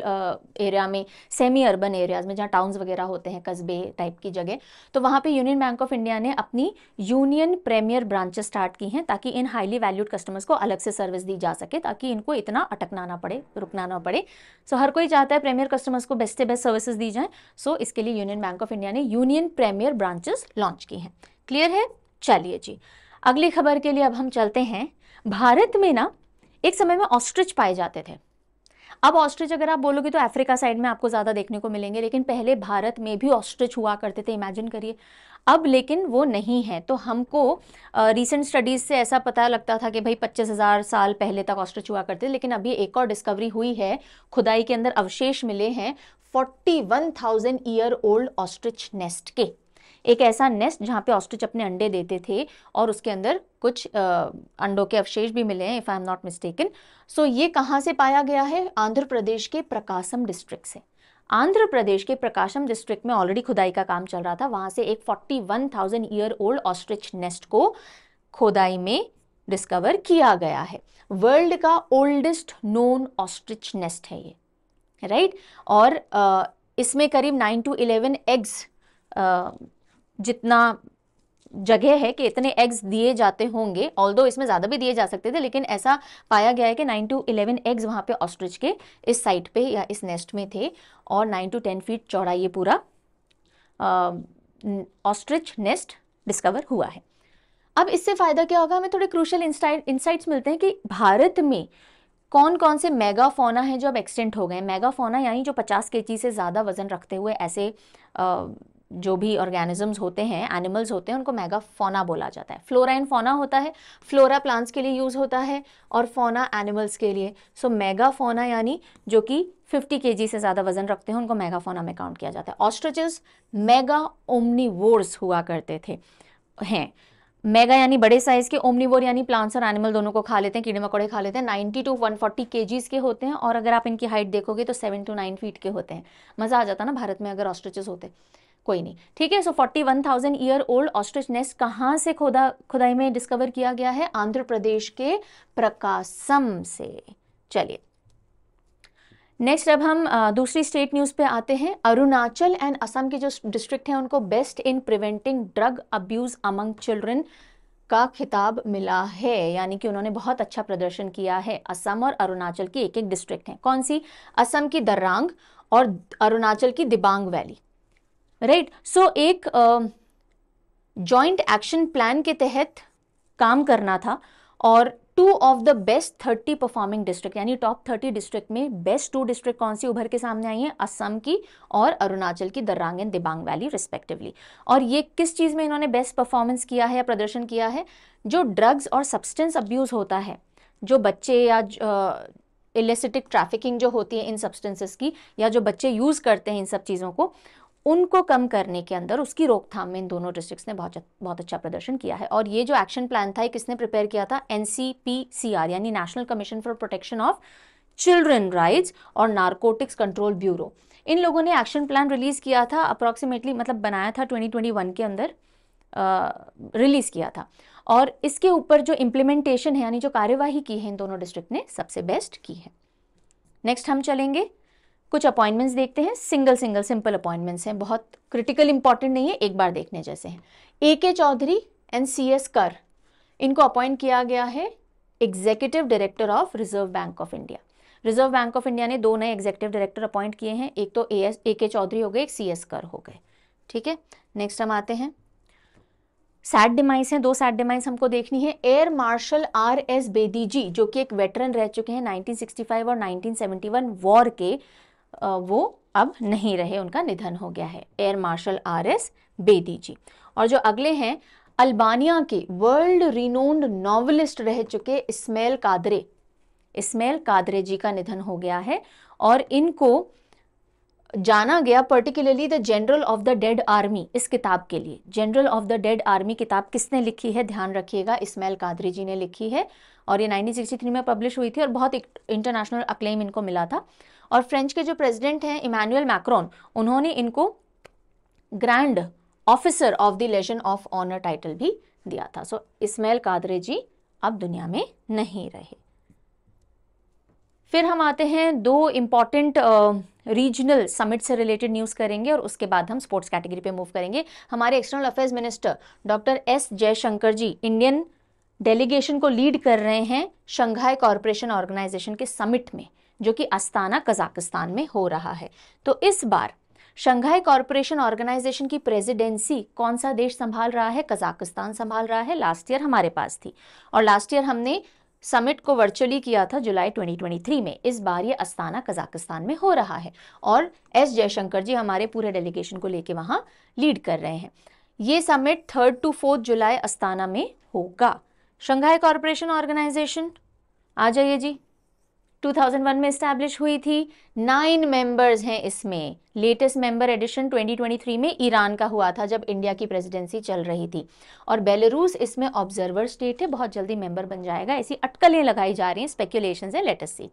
एरिया uh, में सेमी अर्बन एरियाज़ में जहाँ टाउन्स वगैरह होते हैं कस्बे टाइप की जगह तो वहाँ पे यूनियन बैंक ऑफ इंडिया ने अपनी यूनियन प्रीमियर ब्रांचेस स्टार्ट की हैं ताकि इन हाईली वैल्यूड कस्टमर्स को अलग से सर्विस दी जा सके ताकि इनको इतना अटकना ना पड़े रुकना ना पड़े सो so, हर कोई चाहता है प्रेमियर कस्टमर्स को बेस्ट से बेस्ट सर्विसेज दी जाएँ सो so, इसके लिए यूनियन बैंक ऑफ इंडिया ने यूनियन प्रेमियर ब्रांचेस लॉन्च की हैं क्लियर है चलिए जी अगली खबर के लिए अब हम चलते हैं भारत में ना एक समय में ऑस्ट्रिच पाए जाते थे अब ऑस्ट्रिच अगर आप बोलोगे तो अफ्रीका साइड में आपको ज़्यादा देखने को मिलेंगे लेकिन पहले भारत में भी ऑस्ट्रिच हुआ करते थे इमेजिन करिए अब लेकिन वो नहीं है तो हमको रिसेंट स्टडीज़ से ऐसा पता लगता था कि भाई पच्चीस हज़ार साल पहले तक ऑस्ट्रिच हुआ करते लेकिन अभी एक और डिस्कवरी हुई है खुदाई के अंदर अवशेष मिले हैं forty one thousand year old ostrich nest के एक ऐसा नेस्ट जहाँ पे ऑस्ट्रिच अपने अंडे देते थे और उसके अंदर कुछ आ, अंडों के अवशेष भी मिले हैं if I am not mistaken so ये कहाँ से पाया गया है आंध्र प्रदेश के प्रकाशम डिस्ट्रिक्ट से आंध्र प्रदेश के प्रकाशम डिस्ट्रिक्ट में ऑलरेडी खुदाई का काम चल रहा था वहाँ से एक 41,000 ईयर ओल्ड ऑस्ट्रिच नेस्ट को खुदाई में डिस्कवर किया गया है वर्ल्ड का ओल्डेस्ट नोन ऑस्ट्रिच नेस्ट है ये राइट right? और इसमें करीब नाइन टू इलेवन एग्स जितना जगह है कि इतने एग्स दिए जाते होंगे ऑल इसमें ज़्यादा भी दिए जा सकते थे लेकिन ऐसा पाया गया है कि नाइन टू इलेवन एग्स वहाँ पे ऑस्ट्रिच के इस साइट पे या इस नेस्ट में थे और नाइन टू टेन फीट चौड़ा ये पूरा ऑस्ट्रिच नेस्ट डिस्कवर हुआ है अब इससे फ़ायदा क्या होगा हमें थोड़े क्रूशल इंसाइट्स मिलते हैं कि भारत में कौन कौन से मेगा फोना हैं जो अब एक्सटेंट हो गए मेगाफोना मेगा फोना यानी जो पचास के जी से ज़्यादा वज़न रखते हुए ऐसे आ, जो भी ऑर्गेनिजम्स होते हैं एनिमल्स होते हैं उनको मेगा फोना बोला जाता है फ्लोरा एंड फोना होता है फ्लोरा प्लांट्स के लिए यूज़ होता है और फोना एनिमल्स के लिए सो मेगा फोना यानी जो कि 50 के से ज़्यादा वजन रखते हैं उनको मेगा फोना में काउंट किया जाता है ऑस्ट्रिचेस मेगा ओमनी हुआ करते थे हैं मेगा यानी बड़े साइज के ओमनीवोर यानी प्लांट्स और एनिमल दोनों को खा लेते हैं कीड़े मकोड़े खा लेते हैं 90 टू 140 फोर्टी के होते हैं और अगर आप इनकी हाइट देखोगे तो 7 टू 9 फीट के होते हैं मज़ा आ जाता ना भारत में अगर ऑस्ट्रिचेस होते हैं कोई नहीं ठीक है so forty one thousand year old ostrich nest कहाँ से खोदा खुदाई में डिस्कवर किया गया है आंध्र प्रदेश के प्रकाशम से चलिए नेक्स्ट अब हम दूसरी स्टेट न्यूज़ पे आते हैं अरुणाचल एंड असम के जो डिस्ट्रिक्ट हैं उनको best in preventing drug abuse among children का खिताब मिला है यानी कि उन्होंने बहुत अच्छा प्रदर्शन किया है असम और अरुणाचल की एक एक डिस्ट्रिक्ट है कौन सी असम की दर्रांग और अरुणाचल की Dibang valley right right? So so, एक जॉइंट एक्शन प्लान के तहत काम करना था और two of the best thirty performing district यानी टॉप थर्टी डिस्ट्रिक्ट में बेस्ट टू डिस्ट्रिक्ट कौन सी उभर के सामने आई है असम की और अरुणाचल की Darrang and Dibang valley respectively और ये किस चीज़ में इन्होंने बेस्ट परफॉर्मेंस किया है या प्रदर्शन किया है जो ड्रग्स और सब्सटेंस अब्यूज़ होता है जो बच्चे या इलेसिटिक uh, ट्रैफिकिंग जो होती है इन सब्सटेंसेस की या जो बच्चे यूज़ करते हैं इन सब चीज़ों को उनको कम करने के अंदर उसकी रोकथाम में इन दोनों डिस्ट्रिक्ट्स ने बहुत बहुत अच्छा प्रदर्शन किया है और ये जो एक्शन प्लान था किसने प्रिपेयर किया था एन यानी National Commission for Protection of Children Rights और नारकोटिक्स कंट्रोल ब्यूरो इन लोगों ने एक्शन प्लान रिलीज़ किया था अप्रॉक्सीमेटली मतलब बनाया था 2021 के अंदर रिलीज़ किया था और इसके ऊपर जो इम्प्लीमेंटेशन है यानी जो कार्यवाही की है इन दोनों डिस्ट्रिक्ट ने सबसे बेस्ट की है नेक्स्ट हम चलेंगे कुछ अपॉइंटमेंट्स देखते हैं सिंगल सिंगल सिंपल अपॉइंटमेंट्स हैं बहुत क्रिटिकल इंपॉर्टेंट नहीं है एक बार देखने जैसे हैं ए के चौधरी एंड सी एस कर इनको अपॉइंट किया गया है executive director of Reserve Bank of India Reserve Bank of India ने दो नए एग्जीक्यूटिव डायरेक्टर अपॉइंट किए हैं एक तो ए एस ए के चौधरी हो गए एक सी एस कर हो गए ठीक है नेक्स्ट हम आते हैं सैड डिमाइस हैं दो सैड डिमाइस हमको देखनी है air marshal R S Bedi ji जो कि एक वेटरन रह चुके हैं 1965 और 1971 वॉर के वो अब नहीं रहे उनका निधन हो गया है air marshal R S Bedi ji और जो अगले हैं अल्बानिया के वर्ल्ड रिनोन्ड नॉवलिस्ट रह चुके Ismail Kadare Ismail Kadare ji का निधन हो गया है और इनको जाना गया particularly the General of the Dead Army इस किताब के लिए General of the Dead Army किताब किसने लिखी है ध्यान रखिएगा इस्माइल कादरी जी ने लिखी है और ये 1963 में पब्लिश हुई थी और बहुत इंटरनेशनल अक्लेम इनको मिला था और फ्रेंच के जो प्रेसिडेंट हैं इमानुअल मैक्रोन उन्होंने इनको grand officer of the Legion of Honour title भी दिया था सो इस्माइल कादरे जी अब दुनिया में नहीं रहे फिर हम आते हैं दो इम्पॉर्टेंट रीजनल समिट से रिलेटेड न्यूज़ करेंगे और उसके बाद हम स्पोर्ट्स कैटेगरी पे मूव करेंगे हमारे external affairs minister doctor S Jaishankar ji Indian delegation को लीड कर रहे हैं शंघाई कॉरपोरेशन ऑर्गेनाइजेशन के समिट में जो कि अस्ताना कजाकिस्तान में हो रहा है तो इस बार शंघाई कॉरपोरेशन ऑर्गेनाइजेशन की प्रेसिडेंसी कौन सा देश संभाल रहा है कजाकिस्तान संभाल रहा है लास्ट ईयर हमारे पास थी और लास्ट ईयर हमने समिट को वर्चुअली किया था जुलाई 2023 में इस बार ये अस्ताना कजाकिस्तान में हो रहा है और एस जयशंकर जी हमारे पूरे डेलीगेशन को लेके वहाँ लीड कर रहे हैं ये समिट थर्ड टू फोर्थ जुलाई अस्ताना में होगा शंघाई कॉरपोरेशन ऑर्गेनाइजेशन आ जाइए जी 2001 में इस्टेब्लिश हुई थी नाइन मेंबर्स हैं इसमें लेटेस्ट मेंबर एडिशन 2023 में ईरान का हुआ था जब इंडिया की प्रेसिडेंसी चल रही थी और बेलारूस इसमें ऑब्जर्वर स्टेट है बहुत जल्दी मेंबर बन जाएगा ऐसी अटकलें लगाई जा रही हैं स्पेक्यूलेशन है लेटेस्ट सी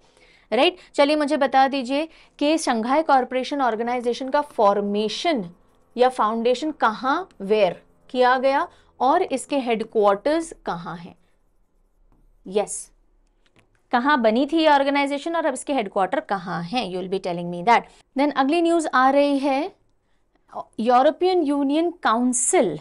राइट चलिए मुझे बता दीजिए कि शंघाई कॉरपोरेशन ऑर्गेनाइजेशन का फॉर्मेशन या फाउंडेशन कहाँ वेयर किया गया और इसके हेडक्वार्टर्स कहाँ हैं यस yes. कहाँ बनी थी ये ऑर्गेनाइजेशन और अब इसके हेडक्वार्टर कहाँ हैं you will be telling me that then अगली न्यूज़ आ रही है यूरोपियन यूनियन काउंसिल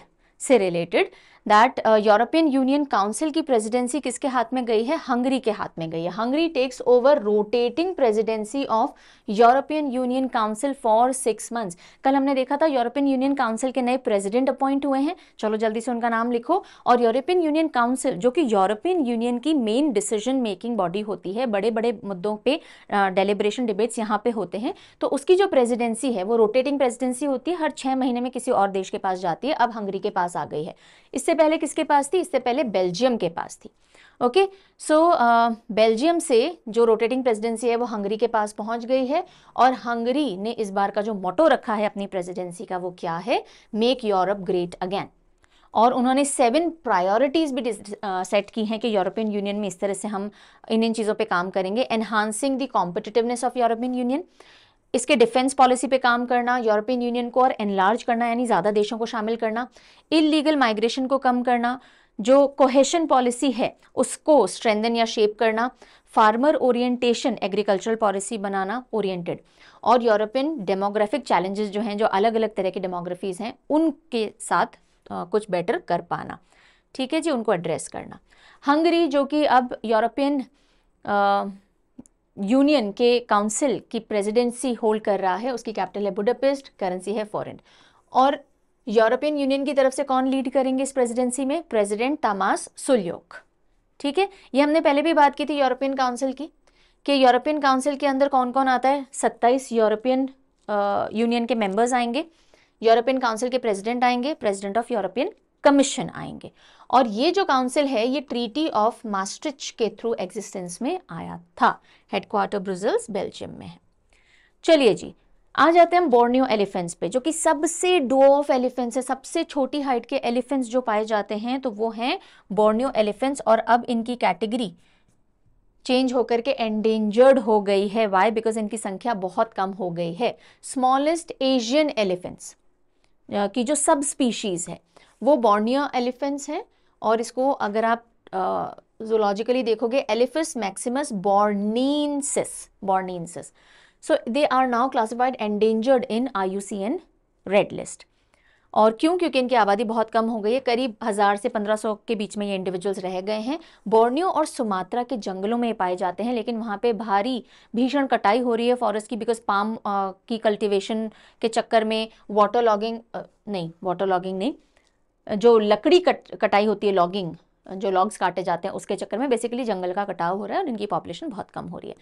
से related that European Union council की प्रेजिडेंसी किसके हाथ में गई है हंगरी के हाथ में गई है Hungary takes over rotating presidency of European Union council for six months कल हमने देखा था यूरोपियन यूनियन काउंसिल के नए प्रेजिडेंट अपॉइंट हुए हैं चलो जल्दी से उनका नाम लिखो और यूरोपियन यूनियन काउंसिल जो कि यूरोपियन यूनियन की मेन डिसीजन मेकिंग बॉडी होती है बड़े बड़े मुद्दों पर डेलिब्रेशन डिबेट्स यहाँ पे होते हैं तो उसकी जो प्रेजिडेंसी है वो रोटेटिंग प्रेजिडेंसी होती है हर छह महीने में किसी और देश के पास जाती है अब हंगरी के पास आ गई है इससे इससे पहले किसके पास थी इससे पहले बेल्जियम के पास थी ओके सो uh, बेल्जियम से जो रोटेटिंग प्रेसिडेंसी है वो हंगरी के पास पहुंच गई है और हंगरी ने इस बार का जो मोटो रखा है अपनी प्रेसिडेंसी का वो क्या है मेक यूरोप ग्रेट अगेन और उन्होंने सेवन प्रायोरिटीज़ भी सेट uh, की हैं कि यूरोपियन यूनियन में इस तरह से हम इन इन चीज़ों पे काम करेंगे enhancing the competitiveness of European Union इसके डिफेंस पॉलिसी पे काम करना यूरोपियन यूनियन को और एनलार्ज करना यानी ज़्यादा देशों को शामिल करना इलीगल माइग्रेशन को कम करना जो कोहेशन पॉलिसी है उसको स्ट्रेंदन या शेप करना फार्मर ओरिएंटेशन एग्रीकल्चरल पॉलिसी बनाना ओरिएंटेड और यूरोपियन डेमोग्राफिक चैलेंजेस जो हैं जो अलग अलग तरह के डेमोग्राफीज़ हैं उनके साथ आ, कुछ बेटर कर पाना ठीक है जी उनको एड्रेस करना हंगरी जो कि अब यूरोपियन यूनियन के काउंसिल की प्रेसिडेंसी होल्ड कर रहा है उसकी कैपिटल है बुडापेस्ट करेंसी है फॉरेन और यूरोपियन यूनियन की तरफ से कौन लीड करेंगे इस प्रेसिडेंसी में प्रेसिडेंट तमास सुल्योक ठीक है ये हमने पहले भी बात की थी यूरोपियन काउंसिल की कि यूरोपियन काउंसिल के अंदर कौन कौन आता है सत्ताईस यूरोपियन यूनियन के मेंबर्स आएंगे यूरोपियन काउंसिल के प्रेसिडेंट आएंगे प्रेसिडेंट ऑफ यूरोपियन कमीशन आएंगे और ये जो काउंसिल है ये ट्रीटी ऑफ मास्ट्रिच के थ्रू एग्जिस्टेंस में आया था हेडक्वार्टर ब्रुजल्स बेल्जियम में है चलिए जी आ जाते हैं बोर्नियो एलिफेंट्स पे जो कि सबसे डो ऑफ एलिफेंट्स है सबसे छोटी हाइट के एलिफेंट्स जो पाए जाते हैं तो वो हैं बोर्नियो एलिफेंट्स और अब इनकी कैटेगरी चेंज होकर के एंडेंजर्ड हो गई है वाई बिकॉज इनकी संख्या बहुत कम हो गई है स्मॉलेस्ट एशियन एलिफेंट्स की जो सब स्पीशीज़ है वो बॉर्निया एलिफेंट्स हैं और इसको अगर आप जोलॉजिकली देखोगे Elephas maximus borneensis borneensis so they are now classified endangered in I red list और क्यों क्योंकि इनकी आबादी बहुत कम हो गई है करीब हज़ार से पंद्रह सौ के बीच में ये इंडिविजुअल्स रह गए हैं बोर्नियो और सुमात्रा के जंगलों में पाए जाते हैं लेकिन वहाँ पे भारी भीषण कटाई हो रही है फॉरेस्ट की बिकॉज पाम की कल्टीवेशन के चक्कर में वाटर लॉगिंग नहीं वाटर लॉगिंग नहीं जो लकड़ी कट कटाई होती है लॉगिंग जो लॉग्स काटे जाते हैं उसके चक्कर में बेसिकली जंगल का कटाव हो रहा है और इनकी पॉपुलेशन बहुत कम हो रही है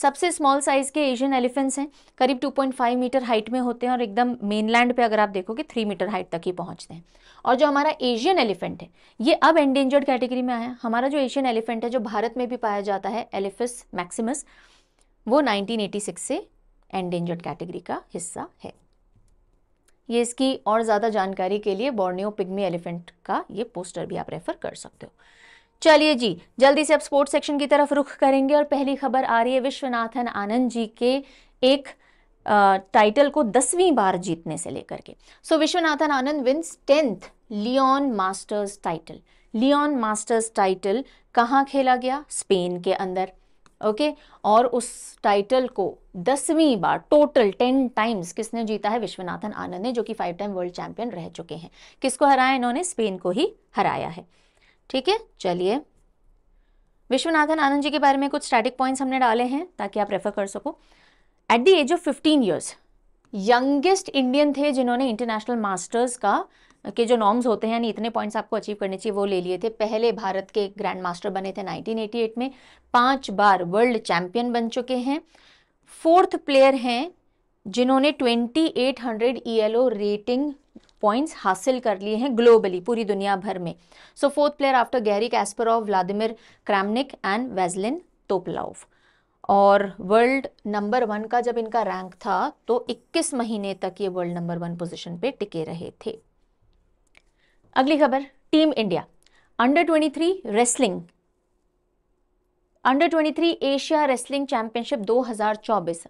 सबसे स्मॉल साइज़ के एशियन एलिफेंट्स हैं करीब 2.5 मीटर हाइट में होते हैं और एकदम मेनलैंड पे अगर आप देखोगे थ्री मीटर हाइट तक ही पहुंचते हैं और जो हमारा एशियन एलिफेंट है ये अब एंडेंजर्ड कैटेगरी में आया हमारा जो एशियन एलिफेंट है जो भारत में भी पाया जाता है एलिफिस मैक्सिमस वो नाइनटीन से एंडेंजर्ड कैटेगरी का हिस्सा है ये इसकी और ज़्यादा जानकारी के लिए बोर्नियो पिग्मी एलिफेंट का ये पोस्टर भी आप रेफर कर सकते हो चलिए जी जल्दी से आप स्पोर्ट्स सेक्शन की तरफ रुख करेंगे और पहली खबर आ रही है विश्वनाथन आनंद जी के एक टाइटल को दसवीं बार जीतने से लेकर के so Viswanathan Anand wins tenth Leon Masters title Leon Masters title कहाँ खेला गया स्पेन के अंदर ओके और उस टाइटल को दसवीं बार टोटल टेन टाइम्स किसने जीता है विश्वनाथन आनंद ने जो कि फाइव टाइम वर्ल्ड चैंपियन रह चुके हैं किसको हराया इन्होंने स्पेन को ही हराया है ठीक है चलिए विश्वनाथन आनंद जी के बारे में कुछ स्टैटिक पॉइंट्स हमने डाले हैं ताकि आप रेफर कर सको at the age of fifteen years youngest Indian थे जिन्होंने इंटरनेशनल मास्टर्स का के जो नॉर्म्स होते हैं यानी इतने पॉइंट्स आपको अचीव करने चाहिए वो ले लिए थे पहले भारत के ग्रैंड मास्टर बने थे 1988 में पांच बार वर्ल्ड चैंपियन बन चुके हैं फोर्थ प्लेयर हैं जिन्होंने 2800 ईएलओ रेटिंग पॉइंट्स हासिल कर लिए हैं ग्लोबली पूरी दुनिया भर में so fourth player after Garry of Vladimir Kramnik and Veselin Topalov और वर्ल्ड नंबर वन का जब इनका रैंक था तो 21 महीने तक ये वर्ल्ड नंबर वन पोजीशन पे टिके रहे थे अगली खबर team India under 23 wrestling under 23 Asia wrestling championship 2024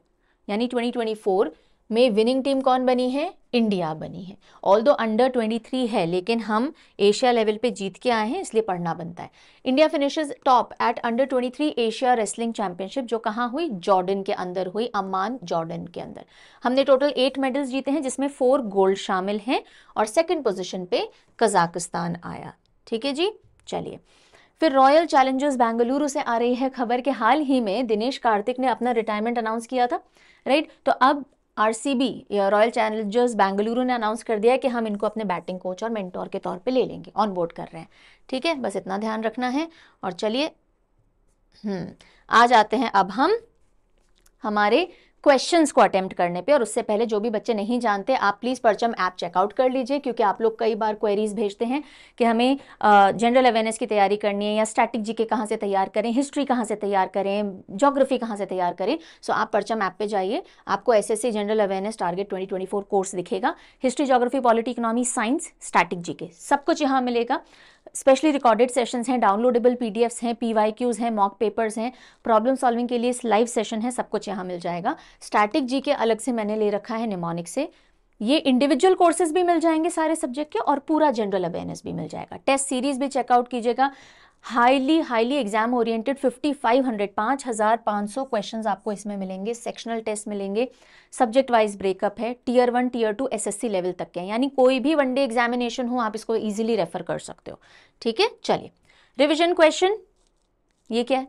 यानी 2024 में विनिंग टीम कौन बनी है इंडिया बनी है ऑल दो अंडर 23 है लेकिन हम एशिया लेवल पे जीत के आए हैं इसलिए पढ़ना बनता है India finishes top eight under 23 Asia wrestling championship जो कहाँ हुई जॉर्डन के अंदर हुई अमान जॉर्डन के अंदर हमने टोटल एट मेडल्स जीते हैं जिसमें फोर गोल्ड शामिल हैं और सेकेंड पोजिशन पे कजाकिस्तान आया ठीक है जी चलिए फिर रॉयल चैलेंजर्स बेंगलुरु से आ रही है खबर कि हाल ही में दिनेश कार्तिक ने अपना रिटायरमेंट अनाउंस किया था राइट तो अब आरसीबी रॉयल चैलेंजर्स बेंगलुरु ने अनाउंस कर दिया है कि हम इनको अपने बैटिंग कोच और मेंटोर के तौर पे ले लेंगे ऑन बोर्ड कर रहे हैं ठीक है बस इतना ध्यान रखना है और चलिए हम्म आ जाते हैं अब हम हमारे क्वेश्चंस को अटेम्प्ट करने पे और उससे पहले जो भी बच्चे नहीं जानते आप प्लीज़ परचम ऐप चेकआउट कर लीजिए क्योंकि आप लोग कई बार क्वेरीज भेजते हैं कि हमें जनरल अवेयरनेस की तैयारी करनी है या स्टैटिक जी के कहाँ से तैयार करें हिस्ट्री कहाँ से तैयार करें जोग्राफी कहाँ से तैयार करें सो आप परचम ऐप पर जाइए आपको एस general awareness target twenty course दिखेगा history geography polity economy science static G K सब कुछ यहाँ मिलेगा स्पेशली रिकॉर्डेड सेशंस हैं डाउनलोडेबल पी एफ्स हैं पी वाई क्यूज हैं मॉक पेपर्स हैं प्रॉब्लम सॉल्विंग के लिए लाइव सेशन है सब कुछ यहाँ मिल जाएगा स्टैटिक जी के अलग से मैंने ले रखा है निमोनिक से ये इंडिविजुअल कोर्सेज भी मिल जाएंगे सारे सब्जेक्ट के और पूरा जनरल अवेयरनेस भी मिल जाएगा टेस्ट सीरीज भी चेकआउट कीजिएगा highly highly exam oriented 5500 5500 questions आपको इसमें मिलेंगे सेक्शनल टेस्ट मिलेंगे सब्जेक्ट वाइज ब्रेकअप है tier one tier two SSC level तक के यानी कोई भी वनडे एग्जामिनेशन हो आप इसको इजीली रेफर कर सकते हो ठीक है चलिए रिविजन क्वेश्चन ये क्या है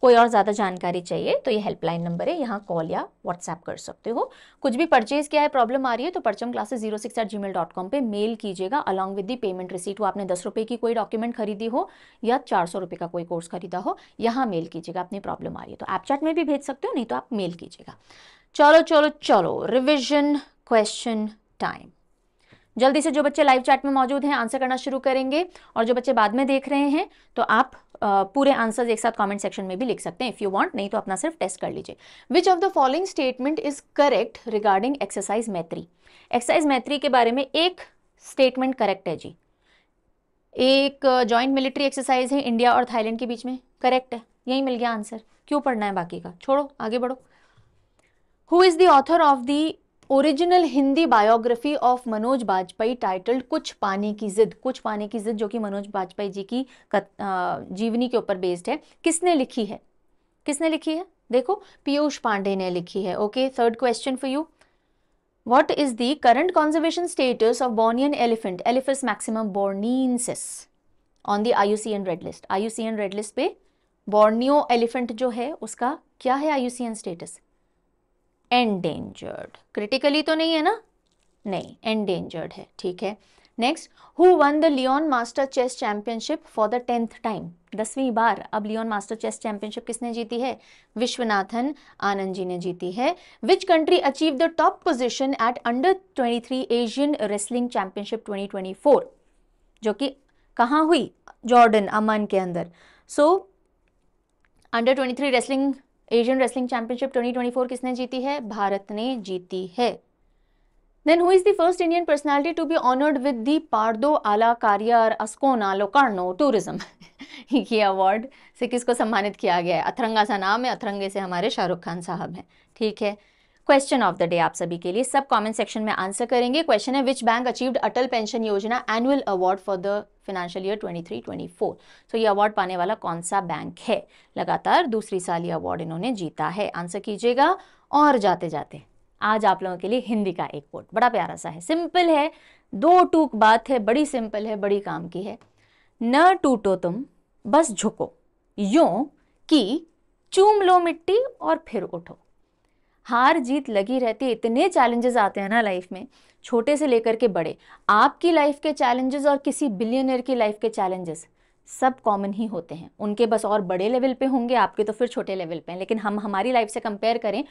कोई और ज़्यादा जानकारी चाहिए तो ये हेल्पलाइन नंबर है यहाँ कॉल या व्हाट्सएप कर सकते हो कुछ भी परचेज किया है प्रॉब्लम आ रही है तो Parcham classes zero six eight G mail dot com पर मेल कीजिएगा along with the payment receipt वो आपने दस रुपये की कोई डॉक्यूमेंट खरीदी हो या चार सौ रुपये का कोई कोर्स खरीदा हो यहाँ मेल कीजिएगा अपनी प्रॉब्लम आ रही है तो ऐप चैट में भी भेज सकते हो नहीं तो आप मेल कीजिएगा चलो चलो चलो रिविजन क्वेश्चन टाइम जल्दी से जो बच्चे लाइव चैट में मौजूद हैं आंसर करना शुरू करेंगे और जो बच्चे बाद में देख रहे हैं तो आप पूरे आंसर्स एक साथ कमेंट सेक्शन में भी लिख सकते हैं इफ़ यू वांट नहीं तो अपना सिर्फ टेस्ट कर लीजिए which of the following statement is correct regarding exercise Maitri exercise Maitri के बारे में एक स्टेटमेंट करेक्ट है जी एक जॉइंट मिलिट्री एक्सरसाइज है इंडिया और थाईलैंड के बीच में करेक्ट है यही मिल गया आंसर क्यों पढ़ना है बाकी का छोड़ो आगे बढ़ो who is the author of the original Hindi biography of Manoj Bajpayee titled कुछ पाने की जिद कुछ पाने की जिद जो कि मनोज बाजपेयी जी की जीवनी के ऊपर बेस्ड है किसने लिखी है किसने लिखी है देखो पीयूष पांडे ने लिखी है okay third question for you what is the current conservation status of elephant elephant Elephas maximum borneensis on the IUCN red list IUCN red list पे बोर्नियो एलिफेंट जो है उसका क्या है IUCN स्टेटस एंडेंजर्ड क्रिटिकली तो नहीं है ना नहीं एंडेंजर्ड है ठीक है next who won the Leon Master chess championship for the tenth time दसवीं बार अब लियोन मास्टर चेस चैंपियनशिप किसने जीती है विश्वनाथन आनंद जी ने जीती है which country achieve the top position at under twenty three Asian wrestling championship twenty twenty four जो कि कहाँ हुई जॉर्डन अमन के अंदर so under twenty three wrestling Asian wrestling championship 2024 किसने जीती है भारत ने जीती है then who is the first Indian personality to be honoured with the Pardo alla Carriera Ascona Locarno tourism ये अवार्ड से किसको सम्मानित किया गया है अथरंगा सा नाम है अथरंगे से हमारे शाहरुख खान साहब हैं है, ठीक है? क्वेश्चन ऑफ द डे आप सभी के लिए सब कमेंट सेक्शन में आंसर करेंगे क्वेश्चन है which bank achieved Atal pension Yojana annual award for the financial year 23-24 so ये अवार्ड पाने वाला कौन सा बैंक है लगातार दूसरी साल ये अवार्ड इन्होंने जीता है आंसर कीजिएगा और जाते जाते आज आप लोगों के लिए हिंदी का एक वोट बड़ा प्यारा सा है सिंपल है दो टूक बात है बड़ी सिंपल है बड़ी काम की है न टूटो तुम बस झुको यो कि चूम लो मिट्टी और फिर उठो हार जीत लगी रहती है इतने चैलेंजेस आते हैं ना लाइफ में छोटे से लेकर के बड़े आपकी लाइफ के चैलेंजेस और किसी बिलियनर की लाइफ के चैलेंजेस सब कॉमन ही होते हैं उनके बस और बड़े लेवल पे होंगे आपके तो फिर छोटे लेवल पे हैं लेकिन हम हमारी लाइफ से कंपेयर करें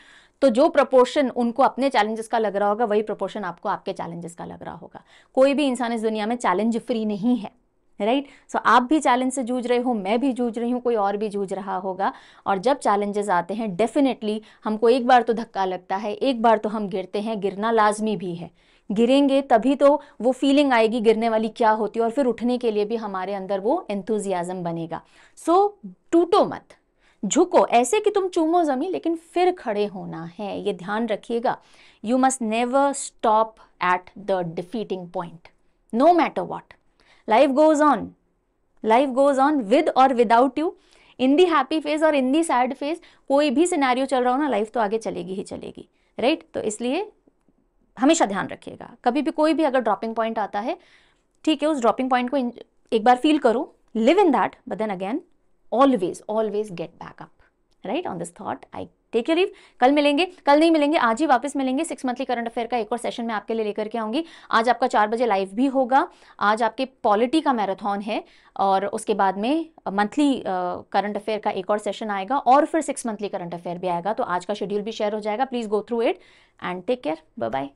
तो जो प्रपोर्शन उनको अपने चैलेंजेस का लग रहा होगा वही प्रपोर्शन आपको आपके चैलेंजेस का लग रहा होगा कोई भी इंसान इस दुनिया में चैलेंज फ्री नहीं है राइट right? सो so, आप भी चैलेंज से जूझ रहे हो मैं भी जूझ रही हूँ कोई और भी जूझ रहा होगा और जब चैलेंजेस आते हैं डेफिनेटली हमको एक बार तो धक्का लगता है एक बार तो हम गिरते हैं गिरना लाजमी भी है गिरेंगे तभी तो वो फीलिंग आएगी गिरने वाली क्या होती है और फिर उठने के लिए भी हमारे अंदर वो एंथुजियाज़म बनेगा सो so, टूटो मत झुको ऐसे कि तुम चूमो जमी लेकिन फिर खड़े होना है ये ध्यान रखिएगा you must never stop at the defeating point no matter what life goes on life goes on with और without you in the happy phase और इन दी सैड फेज कोई भी सिनेरियो चल रहा हो ना लाइफ तो आगे चलेगी ही चलेगी राइट right? तो इसलिए हमेशा ध्यान रखिएगा कभी भी कोई भी अगर ड्रॉपिंग पॉइंट आता है ठीक है उस ड्रॉपिंग पॉइंट को एक बार फील करो live in that but then again always always get back up right on this thought I take you leave कल मिलेंगे कल नहीं मिलेंगे आज ही वापस मिलेंगे सिक्स मंथली करंट अफेयर का एक और सेशन मैं आपके लिए लेकर के आऊंगी आज आपका चार बजे लाइव भी होगा आज आपके पॉलिटी का मैराथन है और उसके बाद में मंथली करंट अफेयर का एक और सेशन आएगा और फिर सिक्स मंथली करंट अफेयर भी आएगा तो आज का शेड्यूल भी शेयर हो जाएगा please go through it and take care bye bye